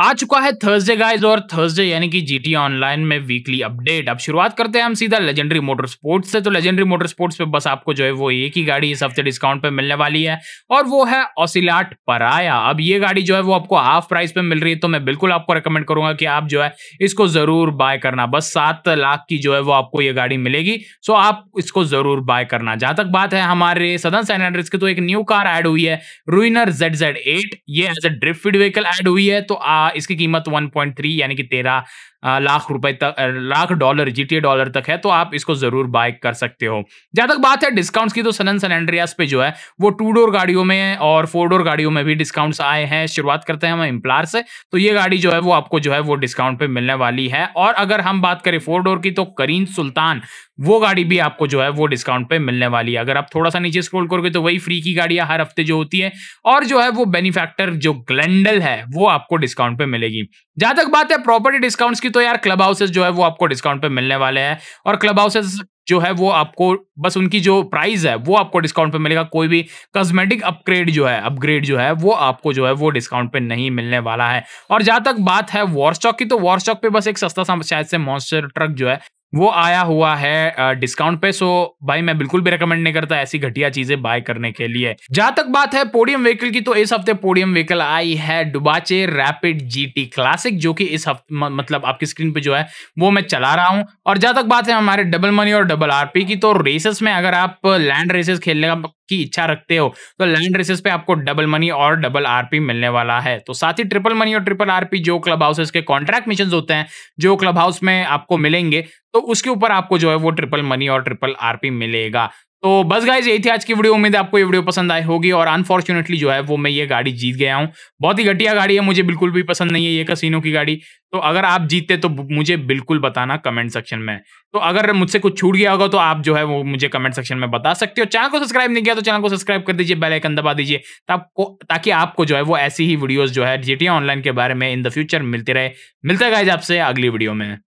आ चुका है Thursday guys और थर्सडे यानी कि जीटी ऑनलाइन में वीकली अपडेट अब शुरुआत करते हैं हम सीधा लेजेंडरी मोटर स्पोर्ट्स से तो लेजेंडरी मोटर स्पोर्ट्स पे बस आपको जो है वो एक ही गाड़ी इस हफ्ते डिस्काउंट पे मिलने वाली है और वो है ऑसिलाट पराया अब ये गाड़ी जो है वो आपको हाफ प्राइस पे मिल रही है तो मैं बिल्कुल आपको रिकमेंड करूंगा कि आप जो है इसको जरूर बाय करना बस सात लाख की जो है वो आपको ये गाड़ी मिलेगी सो आप इसको जरूर बाय करना जहां तक बात है हमारे सदन सैन की तो एक न्यू कार एड हुई है रूइनर जेड जेड एट ये as a drift vehicle add हुई है तो आप इसकी कीमत 1.3 यानी कि 13 लाख रुपए तक लाख डॉलर जीटीए डॉलर तक है तो आप इसको जरूर बाय कर सकते हो जहां तक बात है डिस्काउंट्स की तो सनन सन एंड्रियास पे जो है वो टू डोर गाड़ियों में और फोर डोर गाड़ियों में भी डिस्काउंट्स आए हैं शुरुआत करते हैं हम इम्प्लार से तो ये गाड़ी जो है वो आपको जो है वो डिस्काउंट पर मिलने वाली है और अगर हम बात करें फोर डोर की तो करीन सुल्तान वो गाड़ी भी आपको जो है वो डिस्काउंट पे मिलने वाली है अगर आप थोड़ा सा नीचे स्क्रॉल करोगे तो वही फ्री की गाड़ियां हर हफ्ते जो होती है और जो है वो बेनिफैक्टर जो ग्लेंडल है वो आपको डिस्काउंट डिस्काउंट पे मिलेगी जहां तक बात है प्रॉपर्टी डिस्काउंट्स की तो यार क्लब हाउसेज जो है वो आपको डिस्काउंट पे मिलने वाले हैं और क्लब हाउसेज जो है वो आपको बस उनकी जो प्राइस है वो आपको डिस्काउंट पे मिलेगा कोई भी कॉस्मेटिक अपग्रेड जो है अपग्रेड जो है वो आपको जो है वो डिस्काउंट पे नहीं मिलने वाला है और जहां तक बात है वॉर स्टॉक की तो वॉर स्टॉक पे बस एक सस्ता सा शायद से मॉन्स्टर ट्रक जो है वो आया हुआ है डिस्काउंट पे सो भाई मैं बिल्कुल भी रिकमेंड नहीं करता ऐसी घटिया चीजें बाय करने के लिए जहां तक बात है पोडियम व्हीकल की तो इस हफ्ते पोडियम व्हीकल आई है डुबाचे रैपिड जीटी क्लासिक जो कि इस हफ्ते मतलब आपकी स्क्रीन पे जो है वो मैं चला रहा हूं और जहां तक बात है हमारे डबल मनी और डबल आरपी की तो रेसेस में अगर आप लैंड रेसेस खेलने का की इच्छा रखते हो तो लैंड रेसेस पे आपको डबल मनी और डबल आरपी मिलने वाला है तो साथ ही ट्रिपल मनी और ट्रिपल आरपी जो क्लब हाउसेस के कॉन्ट्रैक्ट मिशन होते हैं जो क्लब हाउस में आपको मिलेंगे तो उसके ऊपर आपको जो है वो ट्रिपल मनी और ट्रिपल आरपी मिलेगा तो बस गाइज यही थी आज की वीडियो उम्मीद है आपको ये वीडियो पसंद आई होगी और अनफॉर्चुनेटली जो है वो मैं ये गाड़ी जीत गया हूँ बहुत ही घटिया गाड़ी है मुझे बिल्कुल भी पसंद नहीं है ये कसिनो की गाड़ी तो अगर आप जीतते तो मुझे बिल्कुल बताना कमेंट सेक्शन में तो अगर मुझसे कुछ छूट गया होगा तो आप जो है वो मुझे कमेंट सेक्शन में बता सकते हो चैनल को सब्सक्राइब नहीं किया तो चैनल को सब्सक्राइब कर दीजिए बेल आइकन दबा दीजिए आपको ताकि आपको जो है वो ऐसी ही वीडियोज़ जो है जीटीए ऑनलाइन के बारे में इन द फ्यूचर मिलते रहे मिलता है गाइज आपसे अगली वीडियो में